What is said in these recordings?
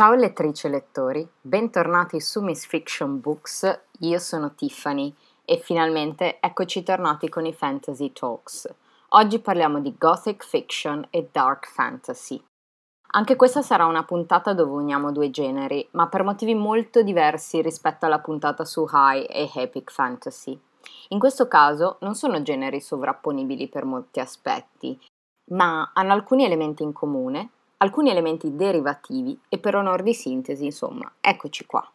Ciao lettrici e lettori, bentornati su Miss Fiction Books, io sono Tiffany e finalmente eccoci tornati con i Fantasy Talks. Oggi parliamo di Gothic Fiction e Dark Fantasy. Anche questa sarà una puntata dove uniamo due generi, ma per motivi molto diversi rispetto alla puntata su High e Epic Fantasy. In questo caso non sono generi sovrapponibili per molti aspetti, ma hanno alcuni elementi in comune alcuni elementi derivativi e per onor di sintesi, insomma, eccoci qua.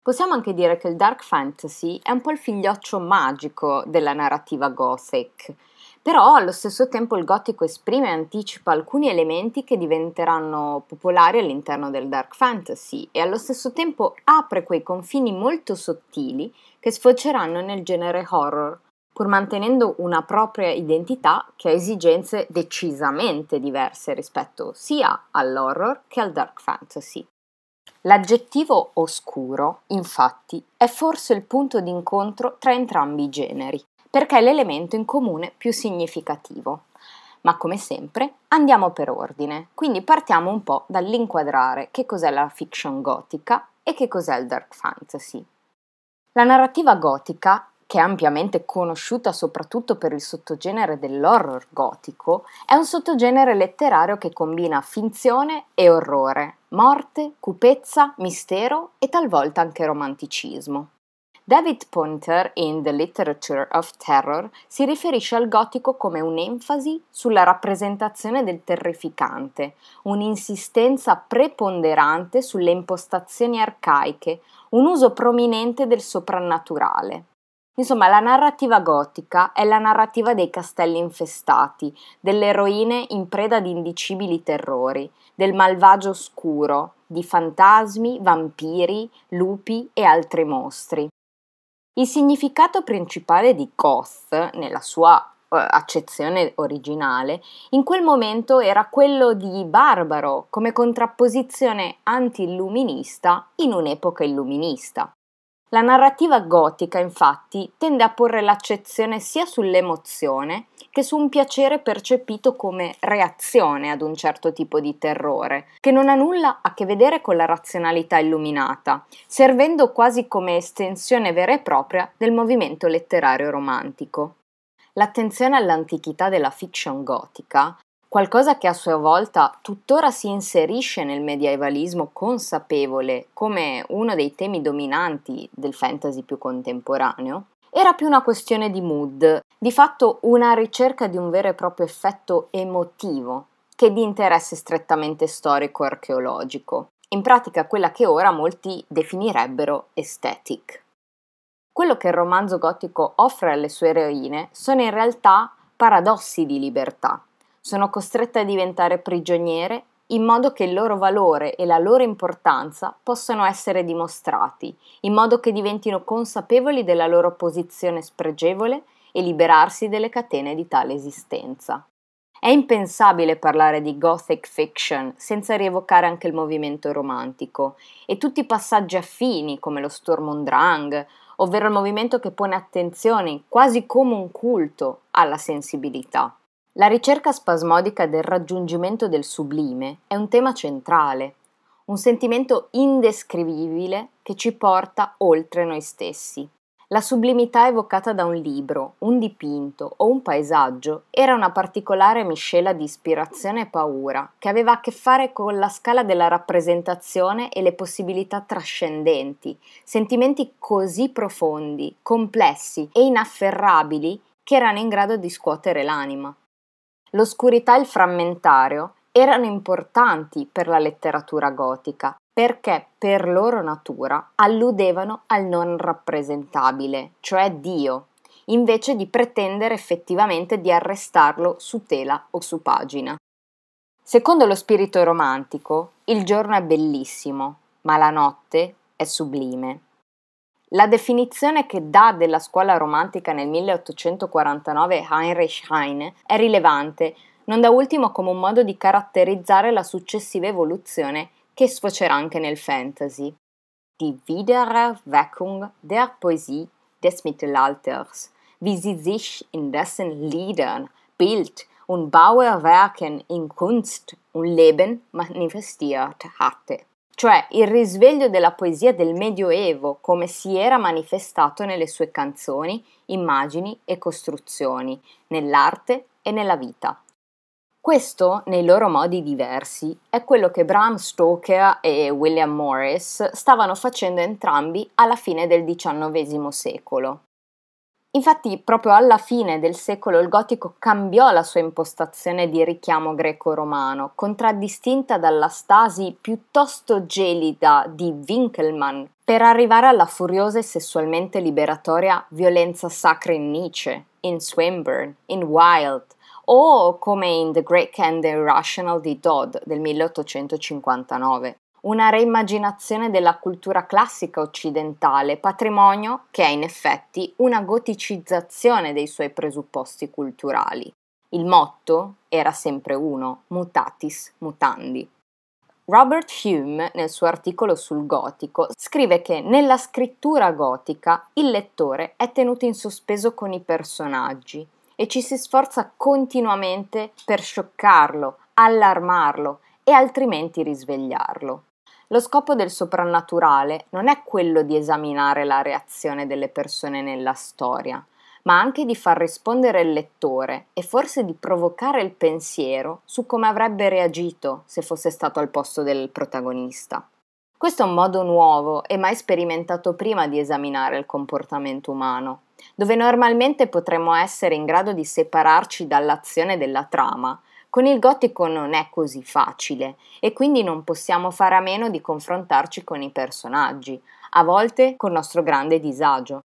Possiamo anche dire che il dark fantasy è un po' il figlioccio magico della narrativa gothic, però allo stesso tempo il gotico esprime e anticipa alcuni elementi che diventeranno popolari all'interno del dark fantasy e allo stesso tempo apre quei confini molto sottili che sfoceranno nel genere horror pur mantenendo una propria identità che ha esigenze decisamente diverse rispetto sia all'horror che al dark fantasy. L'aggettivo oscuro, infatti, è forse il punto d'incontro tra entrambi i generi, perché è l'elemento in comune più significativo. Ma come sempre andiamo per ordine, quindi partiamo un po' dall'inquadrare che cos'è la fiction gotica e che cos'è il dark fantasy. La narrativa gotica che è ampiamente conosciuta soprattutto per il sottogenere dell'horror gotico, è un sottogenere letterario che combina finzione e orrore, morte, cupezza, mistero e talvolta anche romanticismo. David Ponter in The Literature of Terror si riferisce al gotico come un'enfasi sulla rappresentazione del terrificante, un'insistenza preponderante sulle impostazioni arcaiche, un uso prominente del soprannaturale. Insomma, la narrativa gotica è la narrativa dei castelli infestati, delle eroine in preda di indicibili terrori, del malvagio oscuro, di fantasmi, vampiri, lupi e altri mostri. Il significato principale di goth, nella sua eh, accezione originale, in quel momento era quello di barbaro come contrapposizione anti-illuminista in un'epoca illuminista. La narrativa gotica, infatti, tende a porre l'accezione sia sull'emozione che su un piacere percepito come reazione ad un certo tipo di terrore, che non ha nulla a che vedere con la razionalità illuminata, servendo quasi come estensione vera e propria del movimento letterario romantico. L'attenzione all'antichità della fiction gotica Qualcosa che a sua volta tuttora si inserisce nel medievalismo consapevole come uno dei temi dominanti del fantasy più contemporaneo, era più una questione di mood, di fatto una ricerca di un vero e proprio effetto emotivo che di interesse strettamente storico-archeologico, in pratica quella che ora molti definirebbero aesthetic. Quello che il romanzo gotico offre alle sue eroine sono in realtà paradossi di libertà, sono costrette a diventare prigioniere in modo che il loro valore e la loro importanza possano essere dimostrati, in modo che diventino consapevoli della loro posizione spregevole e liberarsi delle catene di tale esistenza. È impensabile parlare di gothic fiction senza rievocare anche il movimento romantico e tutti i passaggi affini come lo Drang, ovvero il movimento che pone attenzione, quasi come un culto, alla sensibilità. La ricerca spasmodica del raggiungimento del sublime è un tema centrale, un sentimento indescrivibile che ci porta oltre noi stessi. La sublimità evocata da un libro, un dipinto o un paesaggio era una particolare miscela di ispirazione e paura che aveva a che fare con la scala della rappresentazione e le possibilità trascendenti, sentimenti così profondi, complessi e inafferrabili che erano in grado di scuotere l'anima. L'oscurità e il frammentario erano importanti per la letteratura gotica perché per loro natura alludevano al non rappresentabile, cioè Dio, invece di pretendere effettivamente di arrestarlo su tela o su pagina. Secondo lo spirito romantico, il giorno è bellissimo, ma la notte è sublime. La definizione che dà della scuola romantica nel 1849 Heinrich Heine è rilevante, non da ultimo come un modo di caratterizzare la successiva evoluzione che sfocerà anche nel fantasy. Die Wiedererweckung der Poesie des Mittelalters, wie sie sich in dessen Liedern, Bild und Bauerwerken in Kunst und Leben manifestiert hatte cioè il risveglio della poesia del Medioevo come si era manifestato nelle sue canzoni, immagini e costruzioni, nell'arte e nella vita. Questo, nei loro modi diversi, è quello che Bram Stoker e William Morris stavano facendo entrambi alla fine del XIX secolo. Infatti, proprio alla fine del secolo il gotico cambiò la sua impostazione di richiamo greco-romano, contraddistinta dalla stasi piuttosto gelida di Winkelmann, per arrivare alla furiosa e sessualmente liberatoria violenza sacra in Nietzsche, in Swinburne, in Wilde, o come in The Great and the Irrational di Dodd del 1859 una reimmaginazione della cultura classica occidentale, patrimonio che è in effetti una goticizzazione dei suoi presupposti culturali. Il motto era sempre uno, mutatis mutandi. Robert Hume, nel suo articolo sul gotico, scrive che nella scrittura gotica il lettore è tenuto in sospeso con i personaggi e ci si sforza continuamente per scioccarlo, allarmarlo e altrimenti risvegliarlo. Lo scopo del soprannaturale non è quello di esaminare la reazione delle persone nella storia, ma anche di far rispondere il lettore e forse di provocare il pensiero su come avrebbe reagito se fosse stato al posto del protagonista. Questo è un modo nuovo e mai sperimentato prima di esaminare il comportamento umano, dove normalmente potremmo essere in grado di separarci dall'azione della trama con il gotico non è così facile e quindi non possiamo fare a meno di confrontarci con i personaggi, a volte con nostro grande disagio.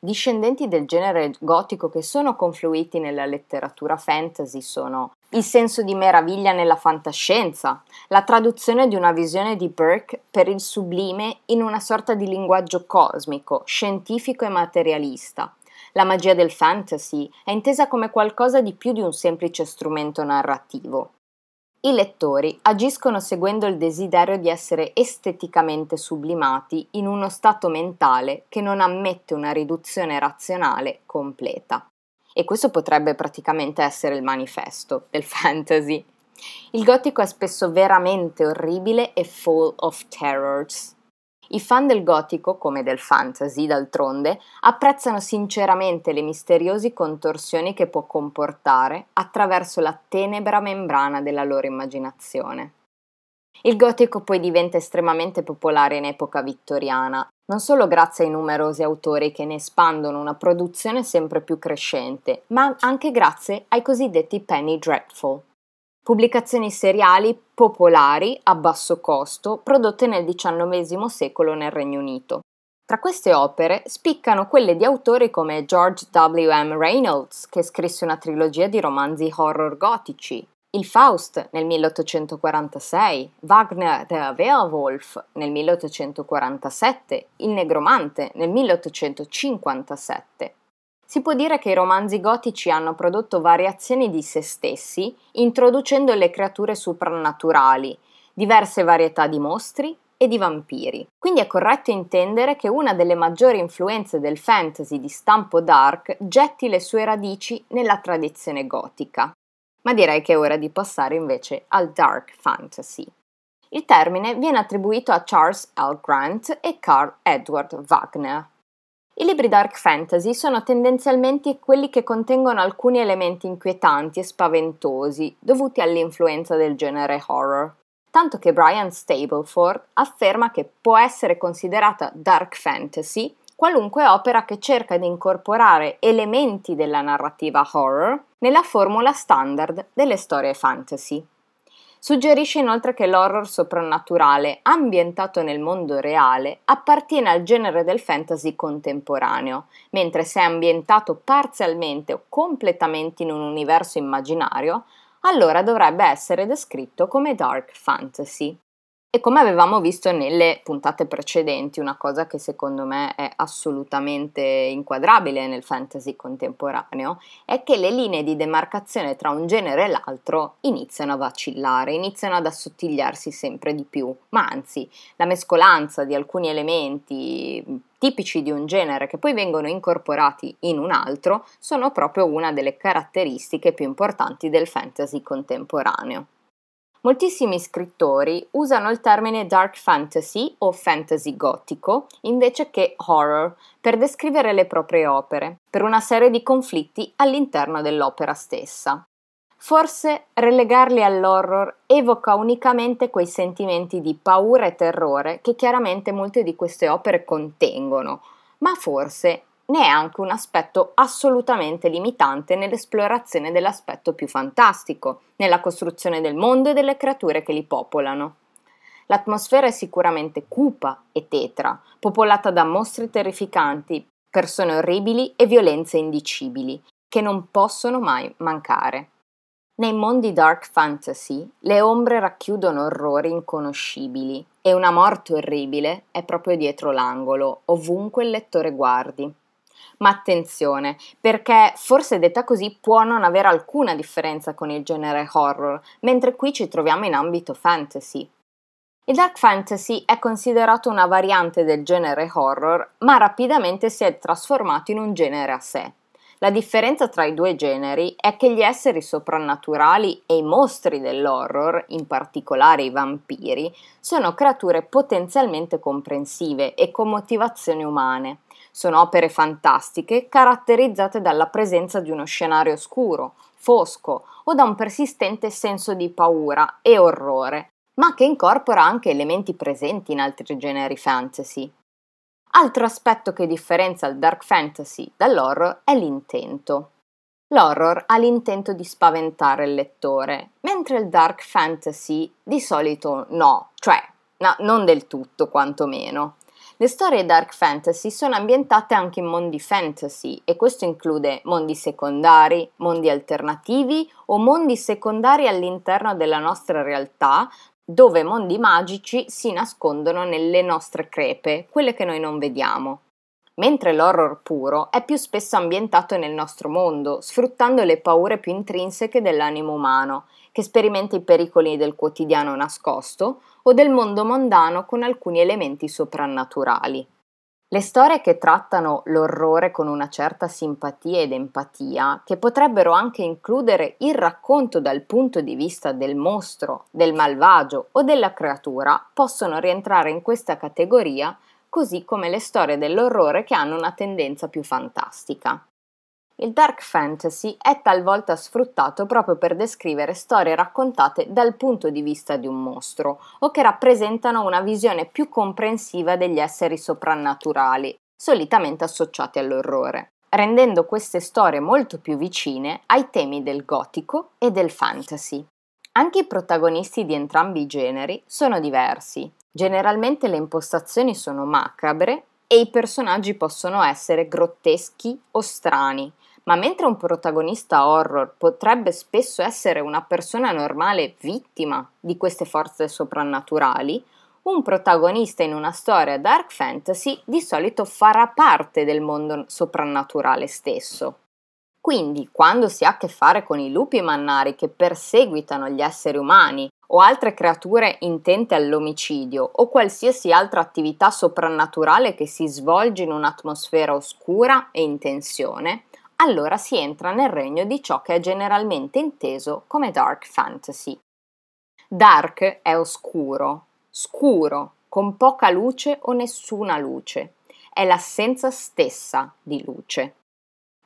Discendenti del genere gotico che sono confluiti nella letteratura fantasy sono il senso di meraviglia nella fantascienza, la traduzione di una visione di Burke per il sublime in una sorta di linguaggio cosmico, scientifico e materialista, la magia del fantasy è intesa come qualcosa di più di un semplice strumento narrativo. I lettori agiscono seguendo il desiderio di essere esteticamente sublimati in uno stato mentale che non ammette una riduzione razionale completa. E questo potrebbe praticamente essere il manifesto del fantasy. Il gotico è spesso veramente orribile e full of terrors. I fan del gotico, come del fantasy d'altronde, apprezzano sinceramente le misteriose contorsioni che può comportare attraverso la tenebra membrana della loro immaginazione. Il gotico poi diventa estremamente popolare in epoca vittoriana, non solo grazie ai numerosi autori che ne espandono una produzione sempre più crescente, ma anche grazie ai cosiddetti penny dreadful, pubblicazioni seriali popolari a basso costo prodotte nel XIX secolo nel Regno Unito. Tra queste opere spiccano quelle di autori come George W. M. Reynolds, che scrisse una trilogia di romanzi horror gotici, Il Faust nel 1846, Wagner der Werwolf nel 1847, Il Negromante nel 1857. Si può dire che i romanzi gotici hanno prodotto variazioni di se stessi, introducendo le creature soprannaturali, diverse varietà di mostri e di vampiri. Quindi è corretto intendere che una delle maggiori influenze del fantasy di stampo dark getti le sue radici nella tradizione gotica. Ma direi che è ora di passare invece al dark fantasy. Il termine viene attribuito a Charles L. Grant e Carl Edward Wagner, i libri dark fantasy sono tendenzialmente quelli che contengono alcuni elementi inquietanti e spaventosi, dovuti all'influenza del genere horror. Tanto che Brian Stableford afferma che può essere considerata dark fantasy qualunque opera che cerca di incorporare elementi della narrativa horror nella formula standard delle storie fantasy. Suggerisce inoltre che l'horror soprannaturale, ambientato nel mondo reale, appartiene al genere del fantasy contemporaneo, mentre se è ambientato parzialmente o completamente in un universo immaginario, allora dovrebbe essere descritto come dark fantasy. E come avevamo visto nelle puntate precedenti, una cosa che secondo me è assolutamente inquadrabile nel fantasy contemporaneo è che le linee di demarcazione tra un genere e l'altro iniziano a vacillare, iniziano ad assottigliarsi sempre di più, ma anzi la mescolanza di alcuni elementi tipici di un genere che poi vengono incorporati in un altro sono proprio una delle caratteristiche più importanti del fantasy contemporaneo. Moltissimi scrittori usano il termine dark fantasy o fantasy gotico invece che horror per descrivere le proprie opere, per una serie di conflitti all'interno dell'opera stessa. Forse relegarli all'horror evoca unicamente quei sentimenti di paura e terrore che chiaramente molte di queste opere contengono, ma forse ne è anche un aspetto assolutamente limitante nell'esplorazione dell'aspetto più fantastico, nella costruzione del mondo e delle creature che li popolano. L'atmosfera è sicuramente cupa e tetra, popolata da mostri terrificanti, persone orribili e violenze indicibili, che non possono mai mancare. Nei mondi dark fantasy le ombre racchiudono orrori inconoscibili e una morte orribile è proprio dietro l'angolo, ovunque il lettore guardi. Ma attenzione, perché forse detta così può non avere alcuna differenza con il genere horror, mentre qui ci troviamo in ambito fantasy. Il dark fantasy è considerato una variante del genere horror, ma rapidamente si è trasformato in un genere a sé. La differenza tra i due generi è che gli esseri soprannaturali e i mostri dell'horror, in particolare i vampiri, sono creature potenzialmente comprensive e con motivazioni umane sono opere fantastiche caratterizzate dalla presenza di uno scenario scuro, fosco o da un persistente senso di paura e orrore, ma che incorpora anche elementi presenti in altri generi fantasy. Altro aspetto che differenzia il dark fantasy dall'horror è l'intento. L'horror ha l'intento di spaventare il lettore, mentre il dark fantasy di solito no, cioè no, non del tutto quantomeno. Le storie dark fantasy sono ambientate anche in mondi fantasy e questo include mondi secondari, mondi alternativi o mondi secondari all'interno della nostra realtà dove mondi magici si nascondono nelle nostre crepe, quelle che noi non vediamo mentre l'horror puro è più spesso ambientato nel nostro mondo, sfruttando le paure più intrinseche dell'animo umano, che sperimenta i pericoli del quotidiano nascosto o del mondo mondano con alcuni elementi soprannaturali. Le storie che trattano l'orrore con una certa simpatia ed empatia, che potrebbero anche includere il racconto dal punto di vista del mostro, del malvagio o della creatura, possono rientrare in questa categoria così come le storie dell'orrore che hanno una tendenza più fantastica. Il dark fantasy è talvolta sfruttato proprio per descrivere storie raccontate dal punto di vista di un mostro o che rappresentano una visione più comprensiva degli esseri soprannaturali, solitamente associati all'orrore, rendendo queste storie molto più vicine ai temi del gotico e del fantasy. Anche i protagonisti di entrambi i generi sono diversi, Generalmente le impostazioni sono macabre e i personaggi possono essere grotteschi o strani, ma mentre un protagonista horror potrebbe spesso essere una persona normale vittima di queste forze soprannaturali, un protagonista in una storia dark fantasy di solito farà parte del mondo soprannaturale stesso. Quindi, quando si ha a che fare con i lupi mannari che perseguitano gli esseri umani o altre creature intente all'omicidio o qualsiasi altra attività soprannaturale che si svolge in un'atmosfera oscura e in tensione, allora si entra nel regno di ciò che è generalmente inteso come dark fantasy. Dark è oscuro, scuro, con poca luce o nessuna luce. È l'assenza stessa di luce.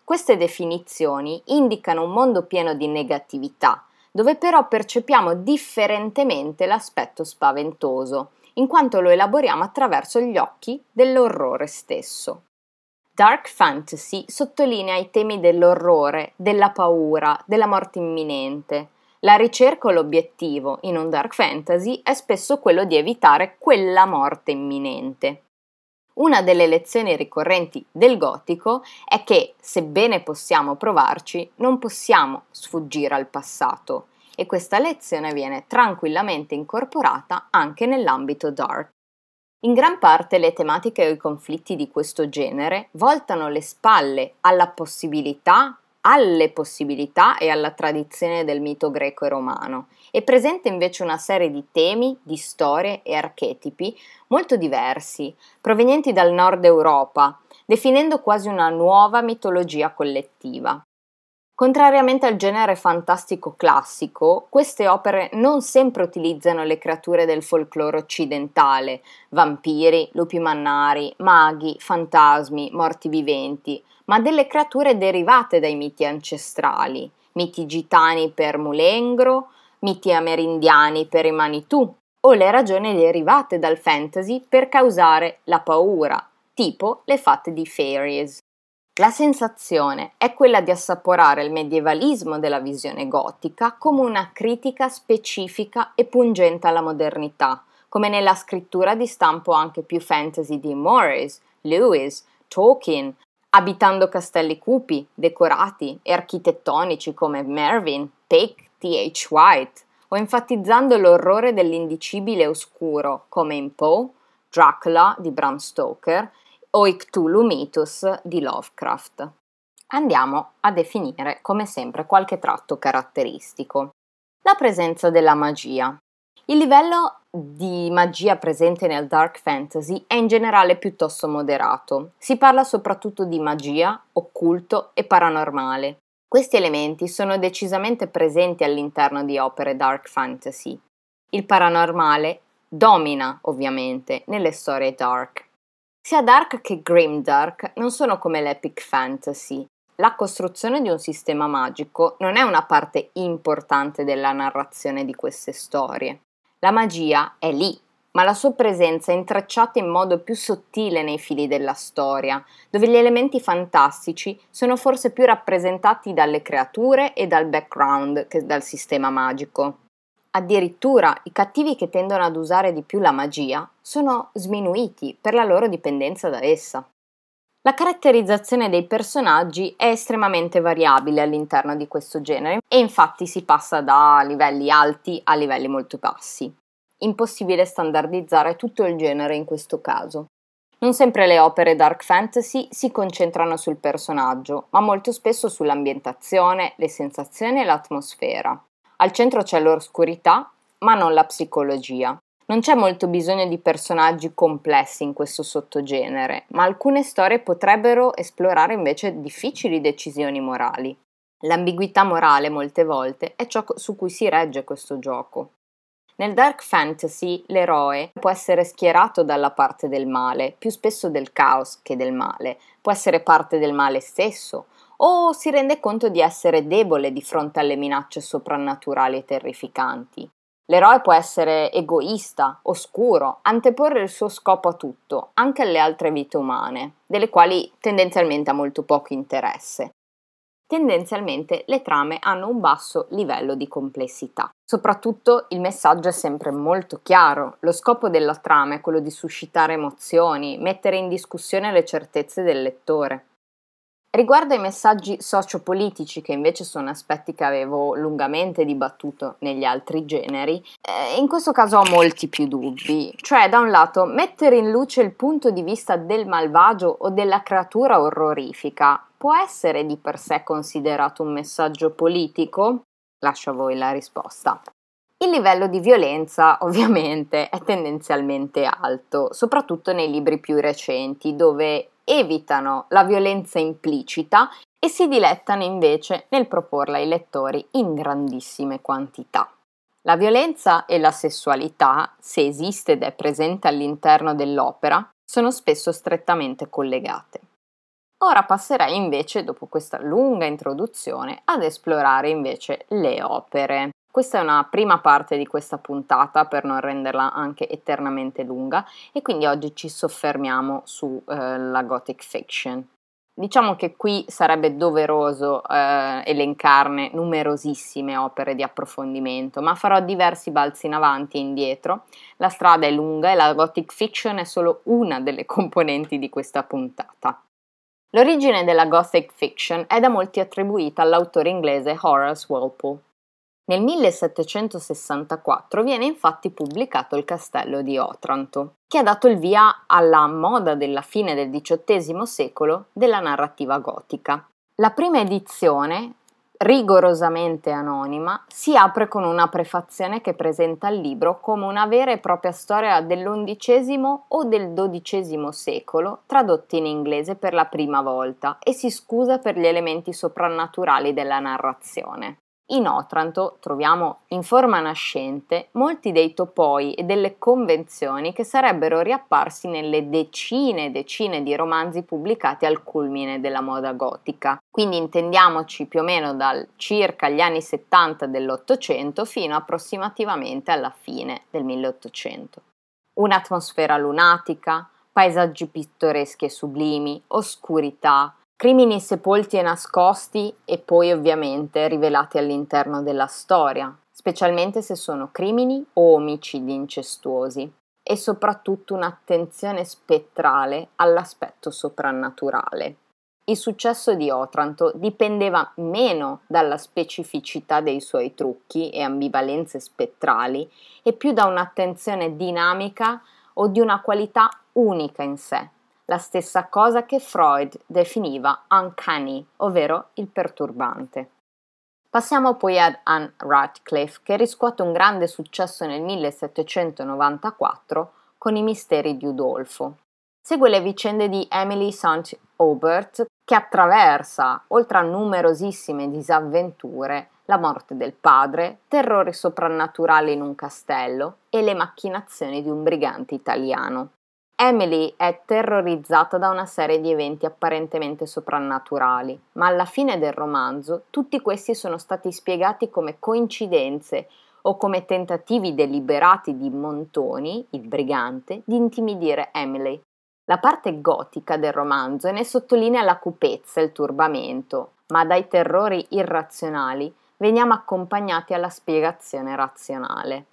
Queste definizioni indicano un mondo pieno di negatività, dove però percepiamo differentemente l'aspetto spaventoso, in quanto lo elaboriamo attraverso gli occhi dell'orrore stesso. Dark Fantasy sottolinea i temi dell'orrore, della paura, della morte imminente. La ricerca o l'obiettivo in un dark fantasy è spesso quello di evitare quella morte imminente. Una delle lezioni ricorrenti del gotico è che, sebbene possiamo provarci, non possiamo sfuggire al passato e questa lezione viene tranquillamente incorporata anche nell'ambito dark. In gran parte le tematiche o i conflitti di questo genere voltano le spalle alla possibilità alle possibilità e alla tradizione del mito greco e romano e presenta invece una serie di temi, di storie e archetipi molto diversi, provenienti dal nord Europa, definendo quasi una nuova mitologia collettiva. Contrariamente al genere fantastico classico, queste opere non sempre utilizzano le creature del folklore occidentale, vampiri, lupi mannari, maghi, fantasmi, morti viventi, ma delle creature derivate dai miti ancestrali, miti gitani per Mulengro, miti amerindiani per i Manitou, o le ragioni derivate dal fantasy per causare la paura, tipo le fatte di fairies. La sensazione è quella di assaporare il medievalismo della visione gotica come una critica specifica e pungente alla modernità, come nella scrittura di stampo anche più fantasy di Morris, Lewis, Tolkien, abitando castelli cupi, decorati e architettonici come Mervyn, Peck, T.H. White, o enfatizzando l'orrore dell'indicibile oscuro come in Poe, Dracula di Bram Stoker o Ictulu Mitus di Lovecraft. Andiamo a definire, come sempre, qualche tratto caratteristico. La presenza della magia. Il livello di magia presente nel dark fantasy è in generale piuttosto moderato. Si parla soprattutto di magia, occulto e paranormale. Questi elementi sono decisamente presenti all'interno di opere dark fantasy. Il paranormale domina, ovviamente, nelle storie dark. Sia Dark che Grimdark non sono come l'epic fantasy. La costruzione di un sistema magico non è una parte importante della narrazione di queste storie. La magia è lì, ma la sua presenza è intrecciata in modo più sottile nei fili della storia, dove gli elementi fantastici sono forse più rappresentati dalle creature e dal background che dal sistema magico. Addirittura i cattivi che tendono ad usare di più la magia sono sminuiti per la loro dipendenza da essa. La caratterizzazione dei personaggi è estremamente variabile all'interno di questo genere e infatti si passa da livelli alti a livelli molto bassi. Impossibile standardizzare tutto il genere in questo caso. Non sempre le opere dark fantasy si concentrano sul personaggio, ma molto spesso sull'ambientazione, le sensazioni e l'atmosfera. Al centro c'è l'oscurità, ma non la psicologia. Non c'è molto bisogno di personaggi complessi in questo sottogenere, ma alcune storie potrebbero esplorare invece difficili decisioni morali. L'ambiguità morale molte volte è ciò su cui si regge questo gioco. Nel dark fantasy l'eroe può essere schierato dalla parte del male, più spesso del caos che del male, può essere parte del male stesso, o si rende conto di essere debole di fronte alle minacce soprannaturali e terrificanti. L'eroe può essere egoista, oscuro, anteporre il suo scopo a tutto, anche alle altre vite umane, delle quali tendenzialmente ha molto poco interesse. Tendenzialmente le trame hanno un basso livello di complessità. Soprattutto il messaggio è sempre molto chiaro. Lo scopo della trama è quello di suscitare emozioni, mettere in discussione le certezze del lettore. Riguardo ai messaggi sociopolitici, che invece sono aspetti che avevo lungamente dibattuto negli altri generi, eh, in questo caso ho molti più dubbi. Cioè, da un lato, mettere in luce il punto di vista del malvagio o della creatura orrorifica può essere di per sé considerato un messaggio politico? Lascio a voi la risposta. Il livello di violenza ovviamente è tendenzialmente alto, soprattutto nei libri più recenti, dove evitano la violenza implicita e si dilettano invece nel proporla ai lettori in grandissime quantità. La violenza e la sessualità, se esiste ed è presente all'interno dell'opera, sono spesso strettamente collegate. Ora passerei invece, dopo questa lunga introduzione, ad esplorare invece le opere questa è una prima parte di questa puntata per non renderla anche eternamente lunga e quindi oggi ci soffermiamo sulla eh, gothic fiction. Diciamo che qui sarebbe doveroso eh, elencarne numerosissime opere di approfondimento, ma farò diversi balzi in avanti e indietro. La strada è lunga e la gothic fiction è solo una delle componenti di questa puntata. L'origine della gothic fiction è da molti attribuita all'autore inglese Horace Walpole nel 1764 viene infatti pubblicato il Castello di Otranto, che ha dato il via alla moda della fine del XVIII secolo della narrativa gotica. La prima edizione, rigorosamente anonima, si apre con una prefazione che presenta il libro come una vera e propria storia dell'undicesimo o del dodicesimo secolo, tradotta in inglese per la prima volta, e si scusa per gli elementi soprannaturali della narrazione. In Otranto troviamo in forma nascente molti dei topoi e delle convenzioni che sarebbero riapparsi nelle decine e decine di romanzi pubblicati al culmine della moda gotica. Quindi intendiamoci più o meno dal circa gli anni 70 dell'Ottocento fino approssimativamente alla fine del 1800. Un'atmosfera lunatica, paesaggi pittoreschi e sublimi, oscurità, Crimini sepolti e nascosti e poi ovviamente rivelati all'interno della storia, specialmente se sono crimini o omicidi incestuosi, e soprattutto un'attenzione spettrale all'aspetto soprannaturale. Il successo di Otranto dipendeva meno dalla specificità dei suoi trucchi e ambivalenze spettrali e più da un'attenzione dinamica o di una qualità unica in sé, la stessa cosa che Freud definiva uncanny, ovvero il perturbante. Passiamo poi ad Anne Radcliffe, che riscuote un grande successo nel 1794 con I misteri di Udolfo. Segue le vicende di Emily St. Aubert, che attraversa, oltre a numerosissime disavventure, la morte del padre, terrori soprannaturali in un castello e le macchinazioni di un brigante italiano. Emily è terrorizzata da una serie di eventi apparentemente soprannaturali, ma alla fine del romanzo tutti questi sono stati spiegati come coincidenze o come tentativi deliberati di Montoni, il brigante, di intimidire Emily. La parte gotica del romanzo ne sottolinea la cupezza e il turbamento, ma dai terrori irrazionali veniamo accompagnati alla spiegazione razionale.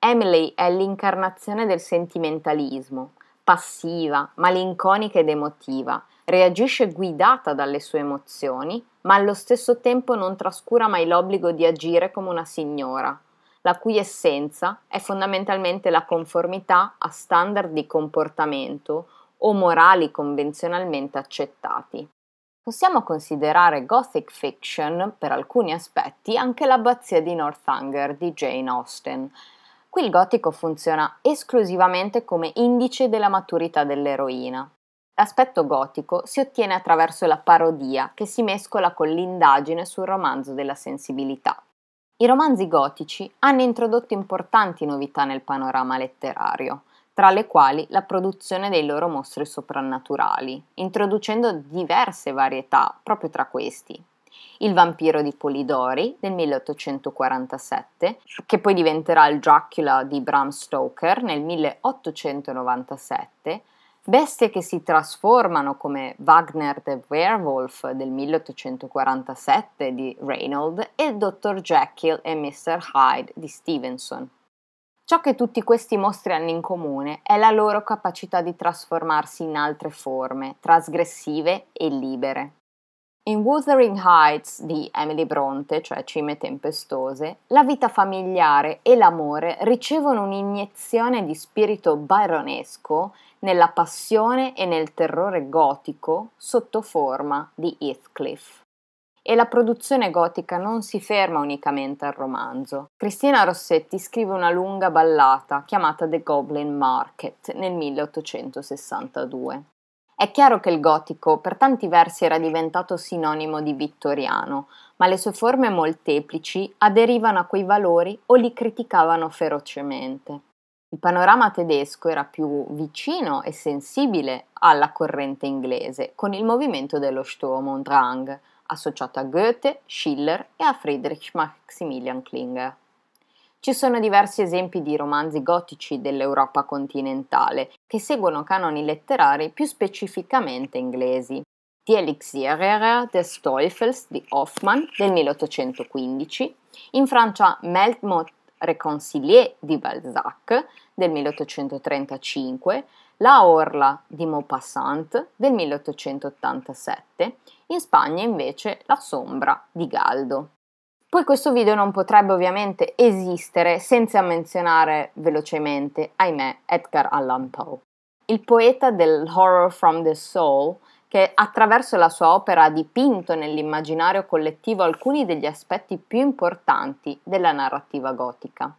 Emily è l'incarnazione del sentimentalismo, passiva, malinconica ed emotiva, reagisce guidata dalle sue emozioni, ma allo stesso tempo non trascura mai l'obbligo di agire come una signora, la cui essenza è fondamentalmente la conformità a standard di comportamento o morali convenzionalmente accettati. Possiamo considerare gothic fiction, per alcuni aspetti, anche l'abbazia di Northanger di Jane Austen, Qui il gotico funziona esclusivamente come indice della maturità dell'eroina. L'aspetto gotico si ottiene attraverso la parodia che si mescola con l'indagine sul romanzo della sensibilità. I romanzi gotici hanno introdotto importanti novità nel panorama letterario, tra le quali la produzione dei loro mostri soprannaturali, introducendo diverse varietà proprio tra questi, il vampiro di Polidori del 1847, che poi diventerà il Dracula di Bram Stoker nel 1897, Bestie che si trasformano come Wagner the Werewolf del 1847 di Reynolds e Dr. Jekyll e Mr. Hyde di Stevenson. Ciò che tutti questi mostri hanno in comune è la loro capacità di trasformarsi in altre forme, trasgressive e libere. In Wuthering Heights di Emily Bronte, cioè Cime Tempestose, la vita familiare e l'amore ricevono un'iniezione di spirito byronesco nella passione e nel terrore gotico sotto forma di Heathcliff. E la produzione gotica non si ferma unicamente al romanzo. Cristina Rossetti scrive una lunga ballata chiamata The Goblin Market nel 1862. È chiaro che il gotico per tanti versi era diventato sinonimo di vittoriano, ma le sue forme molteplici aderivano a quei valori o li criticavano ferocemente. Il panorama tedesco era più vicino e sensibile alla corrente inglese, con il movimento dello Sturm und Drang, associato a Goethe, Schiller e a Friedrich Maximilian Klinger. Ci sono diversi esempi di romanzi gotici dell'Europa continentale, che seguono canoni letterari più specificamente inglesi. Die Elixierer des Teufels di Hoffmann del 1815, in Francia Melmoth Réconcilié di Balzac del 1835, La Orla di Maupassant del 1887, in Spagna invece La Sombra di Galdo poi questo video non potrebbe ovviamente esistere senza menzionare velocemente, ahimè, Edgar Allan Poe, il poeta del Horror from the Soul, che attraverso la sua opera ha dipinto nell'immaginario collettivo alcuni degli aspetti più importanti della narrativa gotica.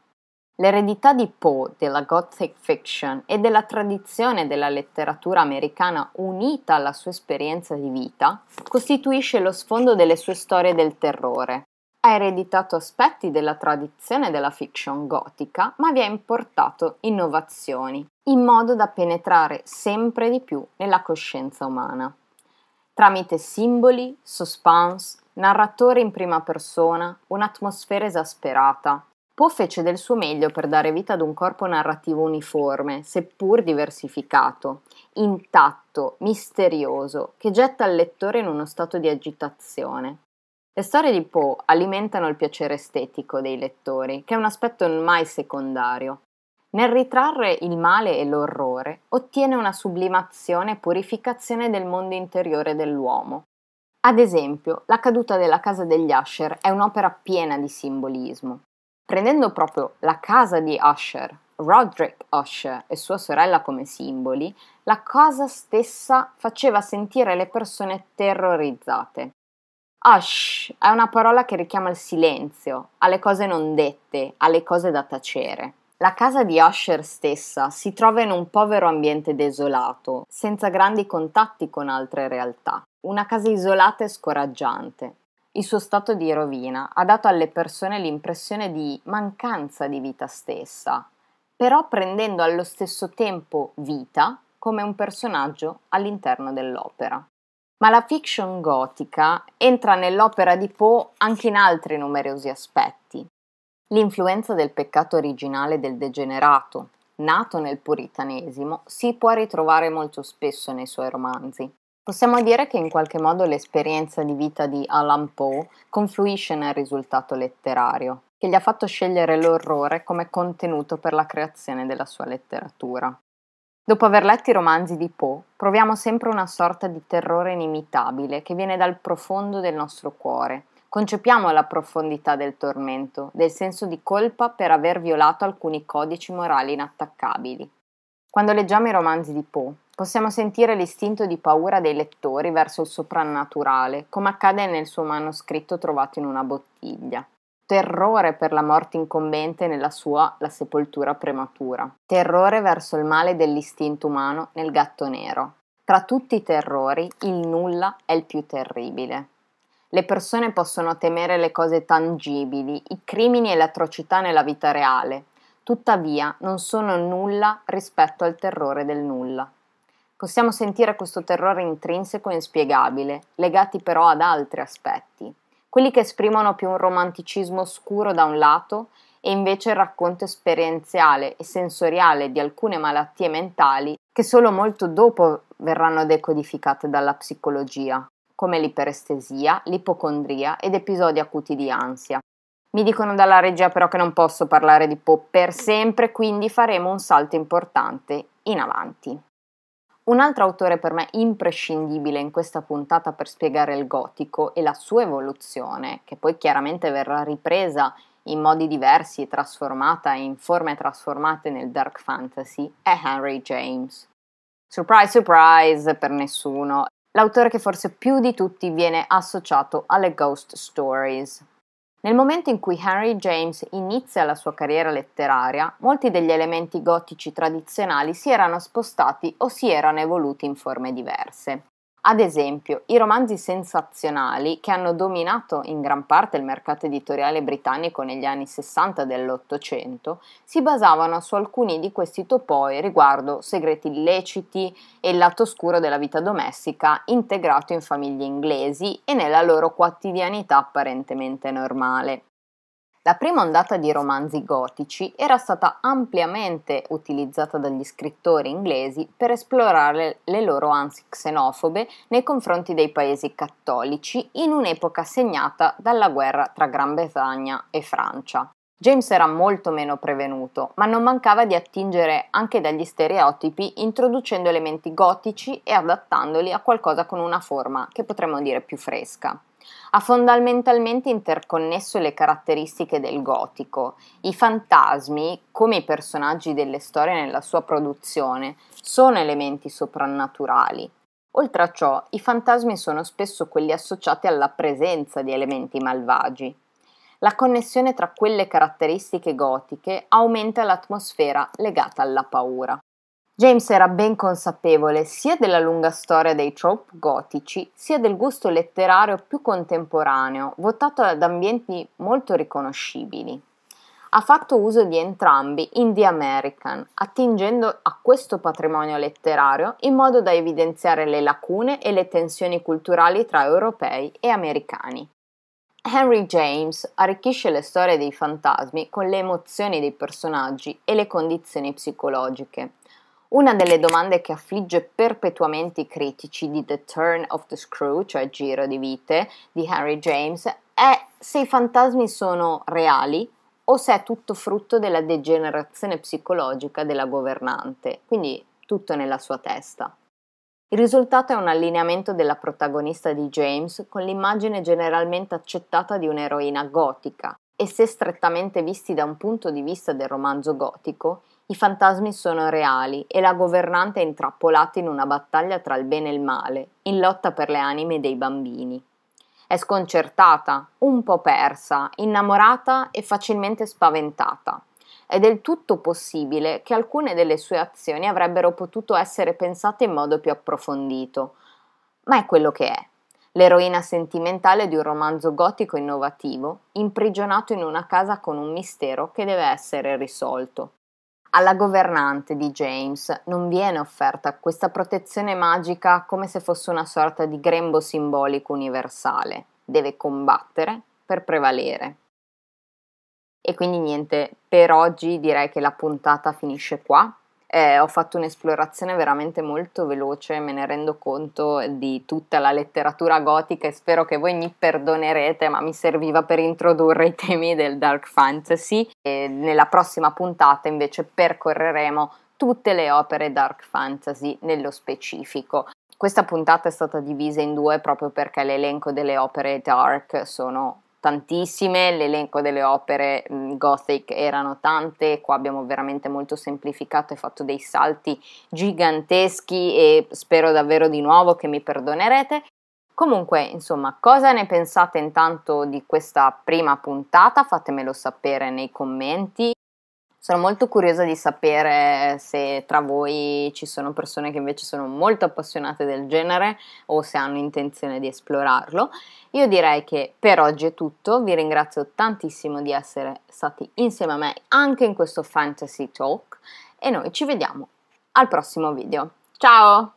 L'eredità di Poe della gothic fiction e della tradizione della letteratura americana unita alla sua esperienza di vita costituisce lo sfondo delle sue storie del terrore, ha ereditato aspetti della tradizione della fiction gotica, ma vi ha importato innovazioni, in modo da penetrare sempre di più nella coscienza umana. Tramite simboli, suspense, narratore in prima persona, un'atmosfera esasperata, Poe fece del suo meglio per dare vita ad un corpo narrativo uniforme, seppur diversificato, intatto, misterioso, che getta il lettore in uno stato di agitazione. Le storie di Poe alimentano il piacere estetico dei lettori, che è un aspetto mai secondario. Nel ritrarre il male e l'orrore, ottiene una sublimazione e purificazione del mondo interiore dell'uomo. Ad esempio, la caduta della casa degli Asher è un'opera piena di simbolismo. Prendendo proprio la casa di Asher, Roderick Usher e sua sorella come simboli, la cosa stessa faceva sentire le persone terrorizzate. Hush ah, è una parola che richiama il silenzio, alle cose non dette, alle cose da tacere. La casa di Usher stessa si trova in un povero ambiente desolato, senza grandi contatti con altre realtà, una casa isolata e scoraggiante. Il suo stato di rovina ha dato alle persone l'impressione di mancanza di vita stessa, però prendendo allo stesso tempo vita come un personaggio all'interno dell'opera. Ma la fiction gotica entra nell'opera di Poe anche in altri numerosi aspetti. L'influenza del peccato originale del degenerato, nato nel puritanesimo, si può ritrovare molto spesso nei suoi romanzi. Possiamo dire che in qualche modo l'esperienza di vita di Alan Poe confluisce nel risultato letterario, che gli ha fatto scegliere l'orrore come contenuto per la creazione della sua letteratura. Dopo aver letto i romanzi di Poe, proviamo sempre una sorta di terrore inimitabile che viene dal profondo del nostro cuore. Concepiamo la profondità del tormento, del senso di colpa per aver violato alcuni codici morali inattaccabili. Quando leggiamo i romanzi di Poe, possiamo sentire l'istinto di paura dei lettori verso il soprannaturale, come accade nel suo manoscritto trovato in una bottiglia terrore per la morte incombente nella sua La sepoltura prematura, terrore verso il male dell'istinto umano nel gatto nero. Tra tutti i terrori, il nulla è il più terribile. Le persone possono temere le cose tangibili, i crimini e le atrocità nella vita reale, tuttavia non sono nulla rispetto al terrore del nulla. Possiamo sentire questo terrore intrinseco e inspiegabile, legati però ad altri aspetti, quelli che esprimono più un romanticismo scuro da un lato e invece il racconto esperienziale e sensoriale di alcune malattie mentali che solo molto dopo verranno decodificate dalla psicologia, come l'iperestesia, l'ipocondria ed episodi acuti di ansia. Mi dicono dalla regia però che non posso parlare di Poe per sempre, quindi faremo un salto importante in avanti. Un altro autore per me imprescindibile in questa puntata per spiegare il gotico e la sua evoluzione, che poi chiaramente verrà ripresa in modi diversi e trasformata in forme trasformate nel dark fantasy, è Henry James. Surprise, surprise per nessuno, l'autore che forse più di tutti viene associato alle ghost stories. Nel momento in cui Henry James inizia la sua carriera letteraria, molti degli elementi gotici tradizionali si erano spostati o si erano evoluti in forme diverse. Ad esempio, i romanzi sensazionali che hanno dominato in gran parte il mercato editoriale britannico negli anni 60 dell'Ottocento si basavano su alcuni di questi topoi riguardo segreti illeciti e il lato oscuro della vita domestica integrato in famiglie inglesi e nella loro quotidianità apparentemente normale. La prima ondata di romanzi gotici era stata ampiamente utilizzata dagli scrittori inglesi per esplorare le loro ansie xenofobe nei confronti dei paesi cattolici in un'epoca segnata dalla guerra tra Gran Bretagna e Francia. James era molto meno prevenuto, ma non mancava di attingere anche dagli stereotipi introducendo elementi gotici e adattandoli a qualcosa con una forma che potremmo dire più fresca ha fondamentalmente interconnesso le caratteristiche del gotico. I fantasmi, come i personaggi delle storie nella sua produzione, sono elementi soprannaturali. Oltre a ciò, i fantasmi sono spesso quelli associati alla presenza di elementi malvagi. La connessione tra quelle caratteristiche gotiche aumenta l'atmosfera legata alla paura. James era ben consapevole sia della lunga storia dei trope gotici, sia del gusto letterario più contemporaneo, votato ad ambienti molto riconoscibili. Ha fatto uso di entrambi in The American, attingendo a questo patrimonio letterario in modo da evidenziare le lacune e le tensioni culturali tra europei e americani. Henry James arricchisce le storie dei fantasmi con le emozioni dei personaggi e le condizioni psicologiche, una delle domande che affligge perpetuamente i critici di The Turn of the Screw, cioè Giro di vite, di Harry James, è se i fantasmi sono reali o se è tutto frutto della degenerazione psicologica della governante, quindi tutto nella sua testa. Il risultato è un allineamento della protagonista di James con l'immagine generalmente accettata di un'eroina gotica, e se strettamente visti da un punto di vista del romanzo gotico, i fantasmi sono reali e la governante è intrappolata in una battaglia tra il bene e il male, in lotta per le anime dei bambini. È sconcertata, un po' persa, innamorata e facilmente spaventata. È del tutto possibile che alcune delle sue azioni avrebbero potuto essere pensate in modo più approfondito, ma è quello che è. L'eroina sentimentale di un romanzo gotico innovativo, imprigionato in una casa con un mistero che deve essere risolto. Alla governante di James non viene offerta questa protezione magica come se fosse una sorta di grembo simbolico universale. Deve combattere per prevalere. E quindi niente, per oggi direi che la puntata finisce qua eh, ho fatto un'esplorazione veramente molto veloce, me ne rendo conto di tutta la letteratura gotica e spero che voi mi perdonerete, ma mi serviva per introdurre i temi del dark fantasy e nella prossima puntata invece percorreremo tutte le opere dark fantasy nello specifico. Questa puntata è stata divisa in due proprio perché l'elenco delle opere dark sono tantissime, l'elenco delle opere mh, mm, gothic erano tante, qua abbiamo veramente molto semplificato e fatto dei salti giganteschi e spero davvero di nuovo che mi perdonerete. Comunque, insomma, cosa ne pensate intanto di questa prima puntata? Fatemelo sapere nei commenti. Sono molto curiosa di sapere se tra voi ci sono persone che invece sono molto appassionate del genere o se hanno intenzione di esplorarlo. Io direi che per oggi è tutto, vi ringrazio tantissimo di essere stati insieme a me anche in questo Fantasy Talk e noi ci vediamo al prossimo video. Ciao!